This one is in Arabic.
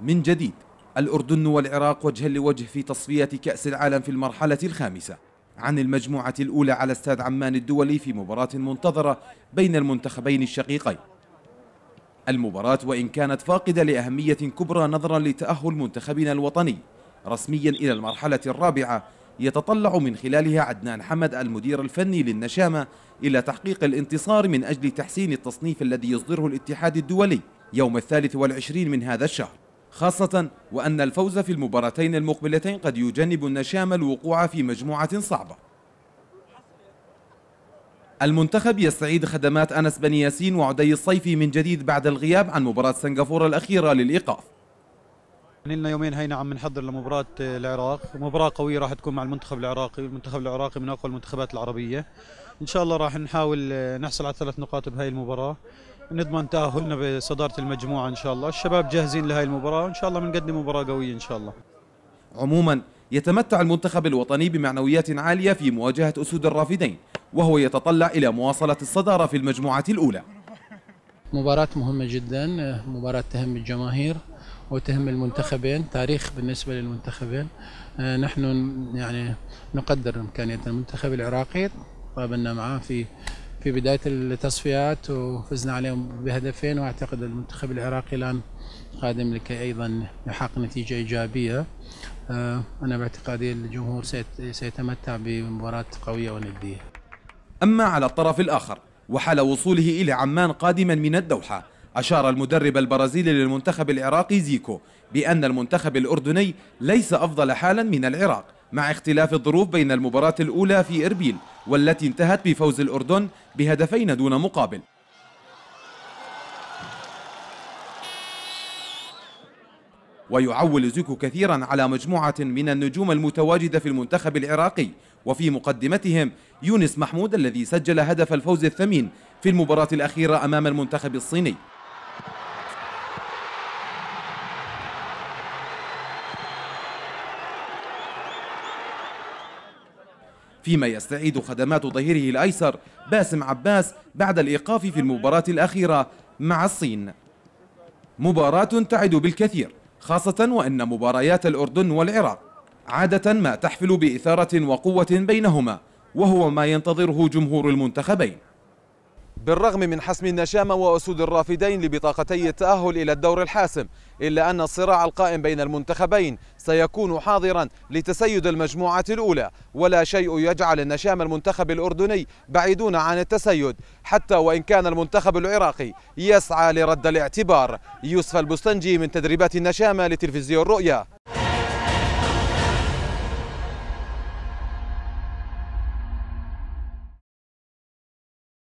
من جديد الأردن والعراق وجها لوجه في تصفية كأس العالم في المرحلة الخامسة عن المجموعة الأولى على استاد عمان الدولي في مباراة منتظرة بين المنتخبين الشقيقين المباراة وإن كانت فاقدة لأهمية كبرى نظرا لتأهل منتخبنا الوطني رسميا إلى المرحلة الرابعة يتطلع من خلالها عدنان حمد المدير الفني للنشامة إلى تحقيق الانتصار من أجل تحسين التصنيف الذي يصدره الاتحاد الدولي يوم الثالث والعشرين من هذا الشهر خاصة وأن الفوز في المباراتين المقبلتين قد يجنب النشام الوقوع في مجموعة صعبة المنتخب يستعيد خدمات أنس بن ياسين وعدي الصيفي من جديد بعد الغياب عن مباراة سنغافورة الأخيرة للإيقاف لنا يومين هينا عم نحضر لمباراة العراق مباراة قوية راح تكون مع المنتخب العراقي المنتخب العراقي من أقوى المنتخبات العربية إن شاء الله راح نحاول نحصل على ثلاث نقاط بهاي المباراة نضمن تاهلنا بصداره المجموعه ان شاء الله الشباب جاهزين لهذه المباراه وان شاء الله بنقدم مباراه قويه ان شاء الله عموما يتمتع المنتخب الوطني بمعنويات عاليه في مواجهه اسود الرافدين وهو يتطلع الى مواصله الصداره في المجموعه الاولى مباراة مهمة جدا مباراة تهم الجماهير وتهم المنتخبين تاريخ بالنسبة للمنتخبين آه، نحن يعني نقدر إمكانية المنتخب العراقي قابلنا معاه في في بداية التصفيات وفزنا عليهم بهدفين وأعتقد المنتخب العراقي الآن قادم لكي أيضا يحقق نتيجة إيجابية آه، أنا باعتقادي الجمهور سيتمتع بمباراة قوية وندية أما على الطرف الآخر وحال وصوله إلى عمان قادما من الدوحة أشار المدرب البرازيلي للمنتخب العراقي زيكو بأن المنتخب الأردني ليس أفضل حالا من العراق مع اختلاف الظروف بين المباراة الأولى في إربيل والتي انتهت بفوز الأردن بهدفين دون مقابل ويعول زيكو كثيرا على مجموعة من النجوم المتواجدة في المنتخب العراقي وفي مقدمتهم يونس محمود الذي سجل هدف الفوز الثمين في المباراة الأخيرة أمام المنتخب الصيني فيما يستعيد خدمات ظهيره الأيسر باسم عباس بعد الإيقاف في المباراة الأخيرة مع الصين مباراة تعد بالكثير خاصة وأن مباريات الأردن والعراق عادة ما تحفل بإثارة وقوة بينهما وهو ما ينتظره جمهور المنتخبين بالرغم من حسم النشامة وأسود الرافدين لبطاقتي التأهل إلى الدور الحاسم إلا أن الصراع القائم بين المنتخبين سيكون حاضرا لتسيد المجموعة الأولى ولا شيء يجعل النشام المنتخب الأردني بعيدون عن التسيد حتى وإن كان المنتخب العراقي يسعى لرد الاعتبار يوسف البستنجي من تدريبات النشامة لتلفزيون رؤيا